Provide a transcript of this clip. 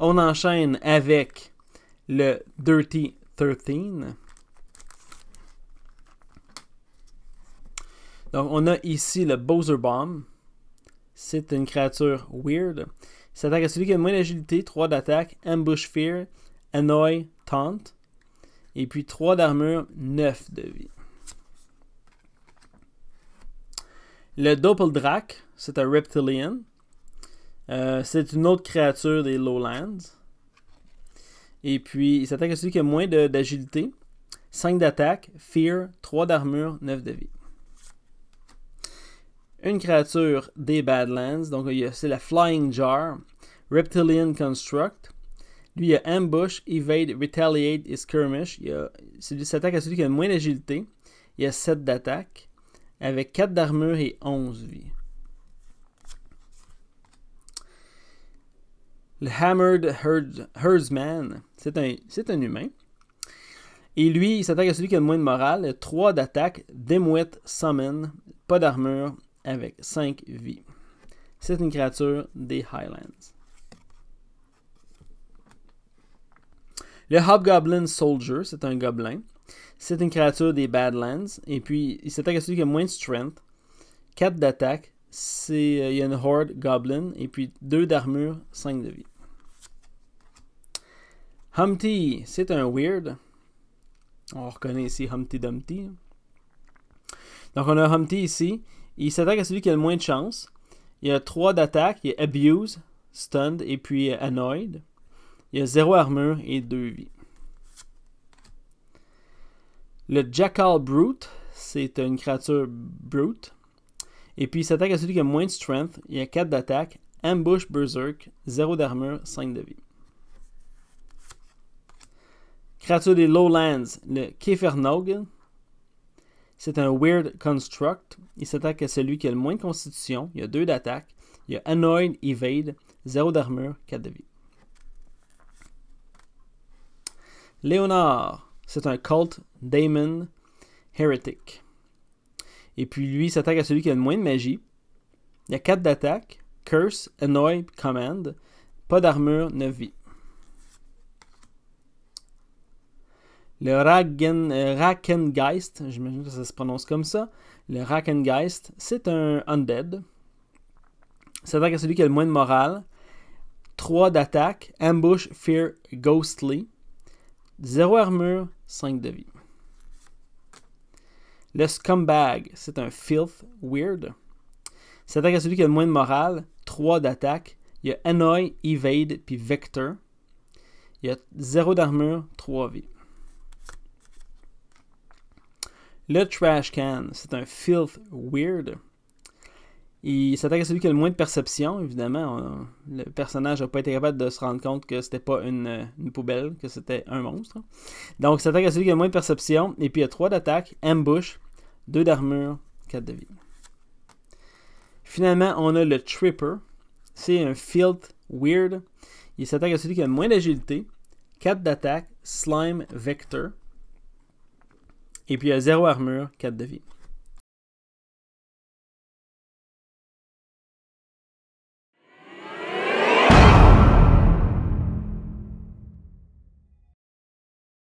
On enchaîne avec le Dirty 13. Donc, on a ici le Bowser Bomb. C'est une créature weird. Il s'attaque à celui qui a le moins d'agilité, 3 d'attaque, Ambush Fear, Annoy, Taunt. Et puis 3 d'armure, 9 de vie. Le Drac, c'est un Reptilian. Euh, c'est une autre créature des Lowlands. Et puis, il s'attaque à celui qui a moins d'agilité. 5 d'attaque, Fear, 3 d'armure, 9 de vie. Une créature des Badlands, donc c'est la Flying Jar, Reptilian Construct. Lui, il a Ambush, Evade, Retaliate et Skirmish. Il, s'attaque à celui qui a moins d'agilité. Il a 7 d'attaque, avec 4 d'armure et 11 vie le Hammered Herdsman, c'est un, un humain. Et lui, il s'attaque à celui qui a le moins de morale. 3 d'attaque, mouettes, summon, pas d'armure, avec 5 vies. C'est une créature des Highlands. Le Hobgoblin Soldier, c'est un gobelin. C'est une créature des Badlands. Et puis, il s'attaque à celui qui a moins de strength. 4 d'attaque. C'est, euh, il y a une horde goblin. Et puis, 2 d'armure, 5 de vie. Humpty, c'est un weird. On reconnaît ici Humpty Dumpty. Donc on a Humpty ici. Il s'attaque à celui qui a le moins de chance. Il y a 3 d'attaque. Il y a Abuse, Stunned et puis Annoyed. Il y a 0 armure et 2 vies. Le Jackal Brute, c'est une créature brute. Et puis il s'attaque à celui qui a moins de strength. Il y a 4 d'attaque. Ambush Berserk, 0 d'armure, 5 de vie. Créature des Lowlands, le Kefernog. C'est un Weird Construct. Il s'attaque à celui qui a le moins de constitution. Il y a deux d'attaque. Il y a Annoyed, Evade, 0 d'armure, 4 de vie. Léonard, c'est un Cult, Daemon Heretic. Et puis lui, il s'attaque à celui qui a le moins de magie. Il y a 4 d'attaque. Curse, Annoy, Command. Pas d'armure, 9 vie. Le Rackengeist, euh, j'imagine que ça se prononce comme ça. Le Rackengeist, c'est un undead. attaque à celui qui a le moins de morale. 3 d'attaque, ambush, fear, ghostly. 0 armure, 5 de vie. Le scumbag, c'est un filth, weird. attaque à celui qui a le moins de morale, 3 d'attaque. Il y a annoy, evade, puis vector. Il y a 0 d'armure, 3 vie. Le trash can, c'est un filth weird. Il s'attaque à celui qui a le moins de perception, évidemment. le personnage n'a pas été capable de se rendre compte que c'était pas une, poubelle, que c'était un monstre. Donc, il s'attaque à celui qui a le moins de perception. Et puis, il y a 3 d'attaque, ambush, 2 d'armure, 4 de vie. Finalement, on a le tripper. C'est un filth weird. Il s'attaque à celui qui a le moins d'agilité, 4 d'attaque, slime vector. Et puis il a 0 armure, 4 de vie.